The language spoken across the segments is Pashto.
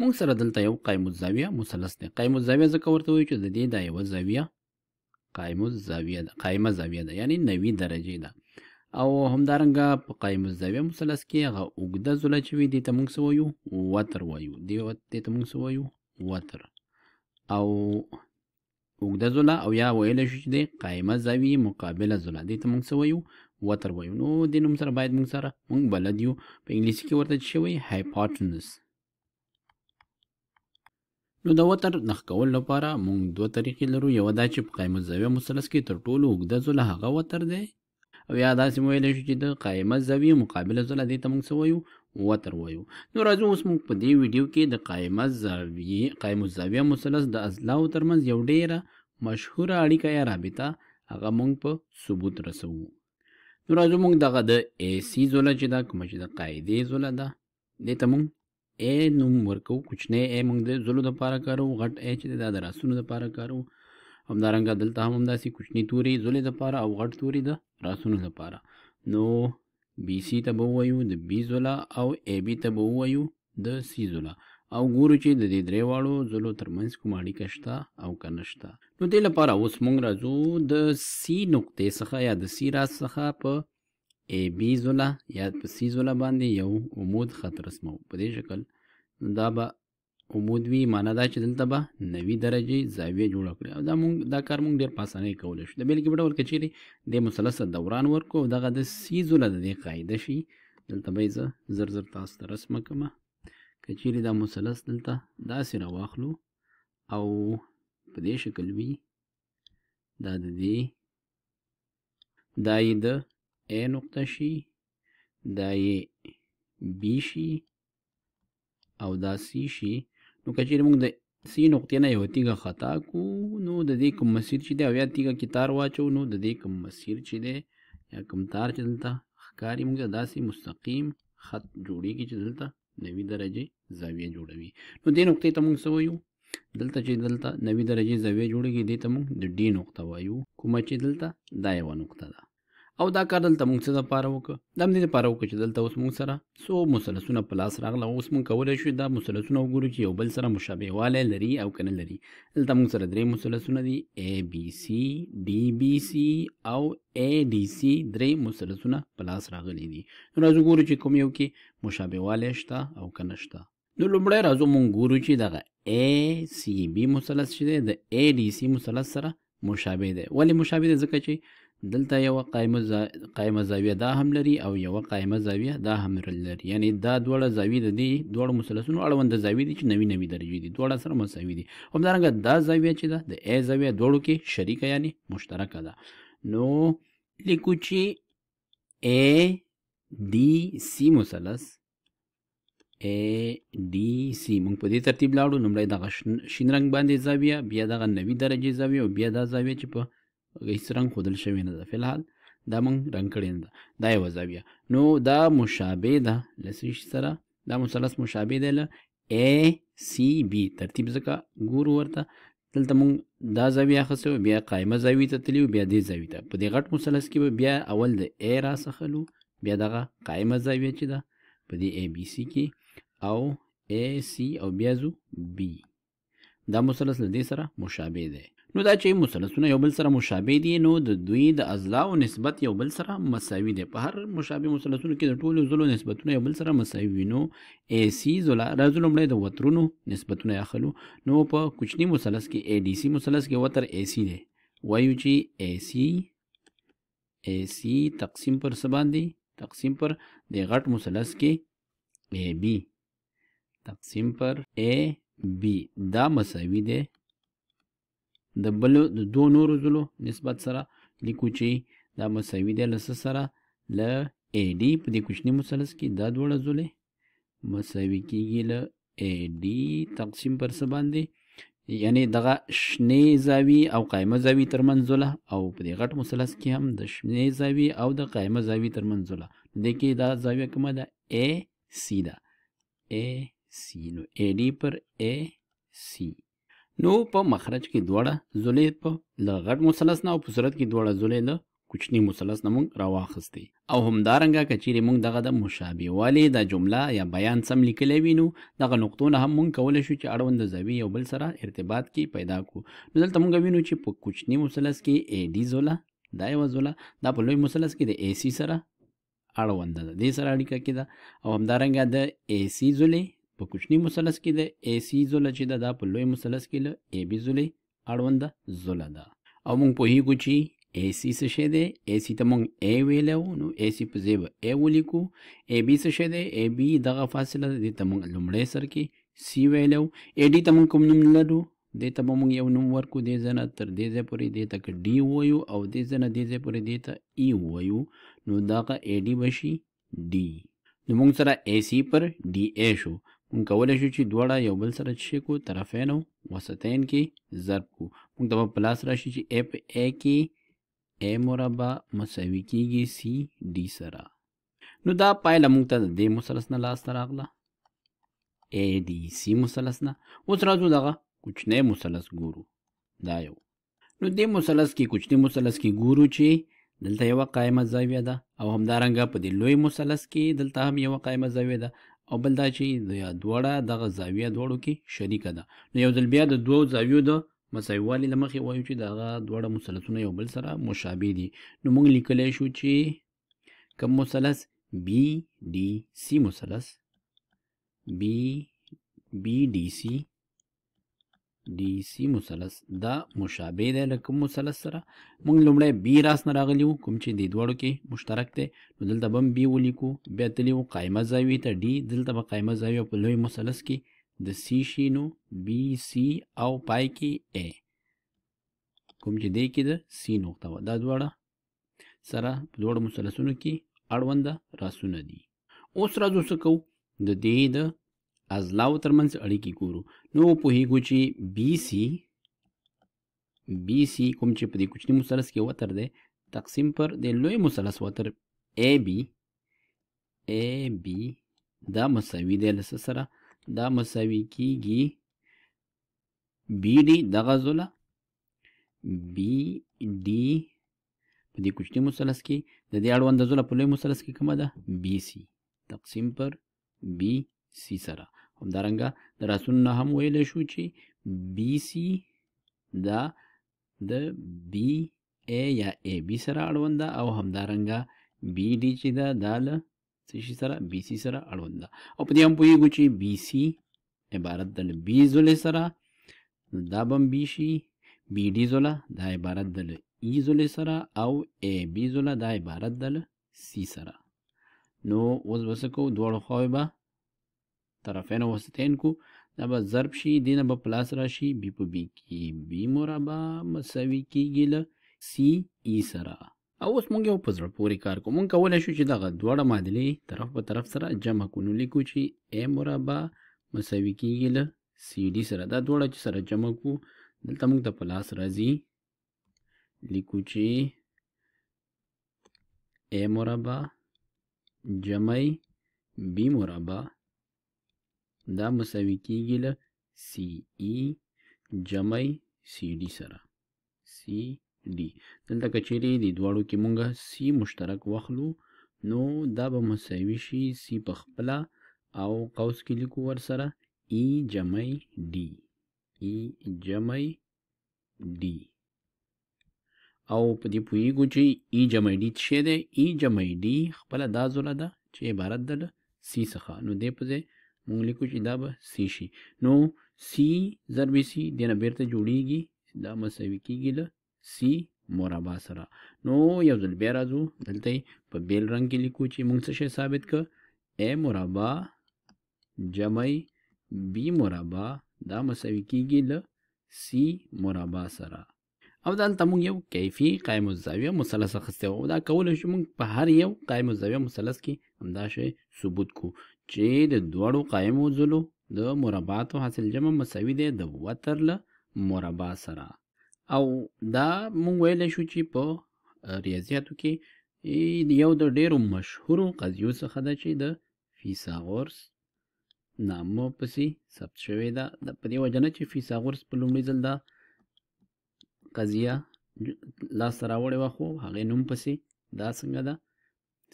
موږ سره دلته یو قایم الزاویه مثلث دی قایم الزاویه ځکه ورته وایو چې د دې دا یوه زاویه قایم الزاویه ده قایمه زاویه ده یعنی نوي درجې ده او همدارنګه په قایم الزاویه مثلث کې هغه اوږده زوله چې وي دې ته موږ څه وایو وتر وایو دې ته موږ څه وایو وتر او اوږده زوله او یا ویلی شو چې دی قایمه زاویې مقابله زوله دې ته موږ څه وایو وتر وایو نو دې نوم سره باید موږ سره موږ بلد یو په انګلیسي کې ورته څه وایي هایپاټنس نو د وتر نخ کول لپاره مونږ دوه طریقې لرو یوه دا چې په قایم الزاویه مثلث کې تر ټولو اوږده ځوله هغه وتر دی او یا داسې ویلی شو چې د قایم الزاویې مقابله ځوله دې ته مونږ څه وایو وتر وایو نو راځو اوس مونږ په دې ویډیو کې د قایم الزاویې قایم الزاویه مثلث د اضلاعو ترمنځ یو ډېره مشهوره اړیکه یا رابطه هغه مونږ په ثبوت رسوو نو راځو مونږ دغه د اے سي ځوله چې دا کومه چې د قاعدې ځوله ده دې ته مونږ ا نوم ورکو کوچنی ا موږ د زلو د پاره کارو غټ ا چې د راسونو د پاره کارو همدارنګه دلته هم همداسې کوچنی توري زلې د پاره او غټ توري د راسونو د پاره نو بی سی ته به ووایو د بی زوله او ا بی ته به ووایو د سی زوله او ګورو چې د دې درې واړو زلو ترمنځ کوم اړیکه شته او که نشته نو دې لپاره اوس موږ راځو د سی نقطې څخه یا د سی راز څخه په ای بی زوله یا په سی زوله باندې یو عمود خط رسمو په دې شکل دا به عمود وي معنا دا چې دلته به نوي درجې زاویه جوړه کړي او دا مونږ دا کار مونږ ډېر په اسانۍ کولی شو د بېلګې په ډول که چیرې دې مثلث دوران ورکړو او دغه د سیزو له د دې قاعده شي دلته به یې زه زر زر تاسو ته رسمه کړمه که چیرې دا مثلث دلته داسې راواخلو او په دې شکل وي دا د دې دا یې د ا نقطه شي دا یې بی شي او دا سی شي نو که چیرې موږ د سی نقطې نه یوه تیږه خطا کو نو د دې کوم مسیر چې دی او یا تیږه کې تار واچو نو د دې کوم مسیر چې دی یا کوم تار چې دلته ښکاري موږ داسې مستقیم خط جوړیږي چې دلته نوي درجې زاویه جوړوي نو دې نقطې ته موږ څه وایو دلته چې دلته نوي درجې زاویه جوړیږي دې ته موږ د ډي نقطه وایو کومه چې دلته دا یوه نقطه ده او دا کار دلته موږ څه لپاره وکړه دا هم دې لپاره وکړه چې دلته اوس موږ سره څو مثلثونه په لاس راغله اوس موږ کولی شو دا مثلثونه وګورو چې یو بل سره مشابه والی لري او که نه لري دلته موږ سره درې مثلثونه دي اے بی سی ډي بی سی او اے ډي سی درې مثلثونه په لاس راغلي دي نو راځو ګورو چې کوم یو کې مشابه والی شته او که نه شته نو لومړی راځو مونږ ګورو چې دغه اے سی بی مثلث چې دی د اے ډي سی مثلث سره مشابه دی ولې مشابه دی ځکه چې دلته یو قائمه زا... قائمه زاویه دا هم لري او یو قائمه زاویه دا هم لري یعنی دا دواړه زاویې د دې دواړو مثلثونو اړوند زاویې دي چې نوي نوي درجه دي دواړه سره مساوي دي همدارنګه دا زاویه چې ده د ا زاویه دواړو کې شریکه یعنی مشترکه ده نو لیکو چې ا ڈی سی مثلث ا ډي سي موږ په دې ترتیب لاړو لومړی دغه شین رنګ باندې زاویه بیا دغه نوي درجې زاویه او بیا دا زاویه چې په هیڅ رنګ ښودل شوی نه ده فلحال دا موږ رنګ کړی نه ده دا یې وضاویه نو دا مشابه ده له څه شي سره دا مثلث مشابه دی له اے سی بي ترتیب ځکه ګورو ورته دلته مونږ دا زاویه اخیستې وه بیا قایمه زاویې ته تللي بیا دې زاویې ته په دې غټ مثلث کې به بیا اول د اے راڅخه لو بیا دغه قایمه زاویه چې ده په دې اے بي سي کې او اے سی او بیا ځو بي دا مثلث له دې سره مشابه دی نو دا چې مثلثونه یو بل سره مشابه دي نو د دوی د اضلاعو نسبت یو بل سره مساوي دی په هر مشابه مثلثونو کې د ټولو زلو نسبتونه یو بل سره مساوي وي نو اے سی زله راځو لومړی د وترونو نسبتونه اخلو نو په کوچني مثلث کې اے ډي سی مثلث کې وتر اے سی دی وایو چې اے سی اے سی تقسیم پر څه باندې تقسیم پر د غټ مثلث کې اے بی تقسیم پر اے بی دا مساوي دی د بل د دوه نورو ځلو نسبت سره لیکو چې دا مساوي دی له سره له اې ډي په دې کوچني مثلث کې دا دواړه ځلې مساوي کیږي له اې ډي تقسیم پر څه باندې یعنی دغه شنې زاوی او قایمه زاوی ترمنځ ځله او په دې غټ مثلث کې هم د شنې زاوی او د قایمه زاوی ترمنځ ځله دې کې دا زاویه کومه ده اې سي ده اې سي نو اې ډي پر اې سي نو په مخرج کې دواړه زولې په لغټ مثلث نه او په صورت کې دواړه زولې له کوچنی مثلث نه موږ راواخستې او همدارنګه کچېرې موږ دغه د مشابه والي د جمله یا بیان سم لیکلی وي نو دغه نقطونه هم موږ کولی شو چې اړوند زاویې یو بل سره ارتباط کې پیدا کړو نو دلته موږ وینو چې په کوچنی مثلث کې اے ډي زوله دا یوه زوله دا په لوی مثلث کې د اے سي سره اړوند ده دې سره اړیکه کې ده او همدارنګه د اے سي زولې په کوچني مثلث کې د اے سی زله چې ده دا په لوی مثلث کې له اے بی زلې اړونده زله ده او موږ پوهیږو چې اے سی څه شی دی اے سی ته موږ اے ویلی وو نو اے سی په ځای به اے ولیکو اے بی څه شی دی اے بی دغه فاصله ده دې ته موږ لومړی سر کې سی ویلی وو اے ډي ته موږ کوم نوم لرو دې ته به موږ یو نوم ورکو دې ځای نه تر دې ځای پورې دې ته که ډي ووایو او دې ځای نه دې ځای پورې دې ته ای ووایو نو دغه اے ډي به شي ډي نو موږ سره اے سی پر ډي اے شو مونږ کولای شو چې دواړه یو بل سره څه کو طرفین او وسطین کې ضرب کو مونږ ته په لاس راشي چې اف ا کې ا مربع مساوي کیږي سی ډی سره نو دا پایله مونږ ته د مثلث نه لاس ته راغله ا ډی سی مثلث نه اوس راځو دغه کوچنی مثلث ګورو دا یو نو د مثلث کې کوچنی مثلث کې ګورو چې دلته یو قائمه زاویه ده او همدارنګه په دې لوی مثلث کې دلته هم یو قائمه زاویه ده او بل دا چې یا دواړه دغه زاویه دواړو کې شریکه ده نو یو ځل بیا د دوو زاویو د مساویوالي له مخې وایو چې دغه دواړه مثلثونه یو بل سره مشابه دي نو موږ لیکلی شو چې کوم مثلث بی ډي سی مثلث بی بی ډي سی ډي سي مثلث دا مشابه دی له کوم مثلث سره موږ لومړی بي راس نه راغلي وو کوم چې دې دواړو کې مشترک دی نو دلته به هم بي ولیکو بیا تللي وو قایمه زاویې ته ډي دلته به قایمه زاویه په لوی مثلث کې د سي شي نو بي سي او پای کې اے کوم چې دې کې د سي نقطه وه دا دواړه سره په دواړو مثلثونو کې اړونده راسونه دي اوس راځو څه کوو د دې د اضلاعو ترمنځ اړیکې ګورو نو پوهیږو چې بی سی بی سی کوم چې په دې کوچني مثلث کې وتر دی تقسیم پر د لوی مثلث وتر ای بی ای بی دا مساوي دی له سره دا مساوي کیږي بی ډي دغه زوله بی ډي په دې کوچني مثلث کې د دې اړونده زوله په لوی مثلث کې کومه ده بی سی تقسیم پر بی سی سره همدارنګه د رسون نه هم ویلی شو چې بی سی دا د بی ای یا ای بی سره اړوند ده او همدارنګه بی ډي چې ده دا له څه شي سره بی سی سره اړوند ده او په دې هم پوهېږو چې بی سی عبارت ده له بی زولې سره دا به هم بی شي بی ډي زوله دا عبارت ده له ای e زولې سره او ای بی زوله دا عبارت ده له سی سره نو اوس به څه کوو دواړو خواوې به طرفین وسطین کو دا به ضرب شي دینه به پلاس راشي بی په بی کې بی مربع مساوي کیږي له سی ای سره او اوس مونږ یو په زړه پورې کار کوو مونږ کولی شو چې دغه دواړه معادلې طرف په طرف سره جمع کړو نو لیکو چې ای مربع مساوي کیږي له سی ډي سره دا دواړه چې سره جمع کړو دلته مونږ ته پلاس راځي لیکو چې ای مربع جمع بی مربع دا مساوي کیږي له سی ای e جمع سی ډي سره سی ډي دلته که چیرې د دواړو کې مونږه سی مشترک واخلو نو دا به مساوي شي سی په خپله او قوس کې لیکو ورسره ای e جمع ډي ای e جمع ډي او په دې پوهیږو چې ای جمع ډي څه دی ای جمع ډي خپله دا زوله ده چې عبارت ده له سی څخه نو دې په ځای مونګلیکوچ دا به سی شي نو سی ضرب سی دنه بیرته جوړیږي دا مساوي کیږي له سی مربع سره نو یو ځل بیا راځو دلته په بیل رنگ کې لیکو چې موږ څه شی ثابت ک ا مربع جمع بی مربع دا مساوي کیږي له سی مربع سره او دلته موږ یو کیفي قایم الزاویه مثلث اخیستی او دا کولی شو موږ په هر یو قایم الزاویه مثلث کې همدا شی ثبوت کړو چې د دواړو قایم عضلو د مربعاتو حاصل جمع مساوي دی د وتر له مربع سره او دا موږ ویلی شو چې په ریاضیاتو کې یو د ډیرو مشهورو قضیو څخه ده چې د فیثاغورس نامه پسې ثبت شوې ده د په دې وجه نه چې فیثاغورس په لومړي ځل دا قضیه لاسته راوړې وه خو هغې نوم پسې دا څنګه ده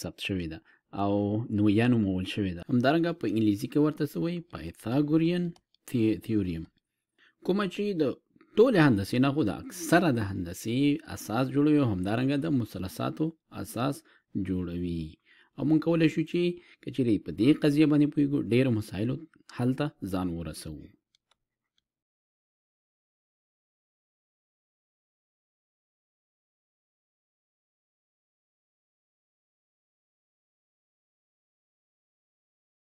ثبت شوې ده او نویا نومول شوې ده همدارنګه په انګلیسي کې ورته څه وایي پایثاګورین تیوریم کومه چې د ټولې هندسې نه خو د اکثره د هندسې اساس جوړوي او همدارنګه د مثلثاتو اساس جوړوي او مونږ کولی شو چې که چیرې په دې قضیه باندې پوهېږو ډېرو مسایلو حل ته ځان ورسوو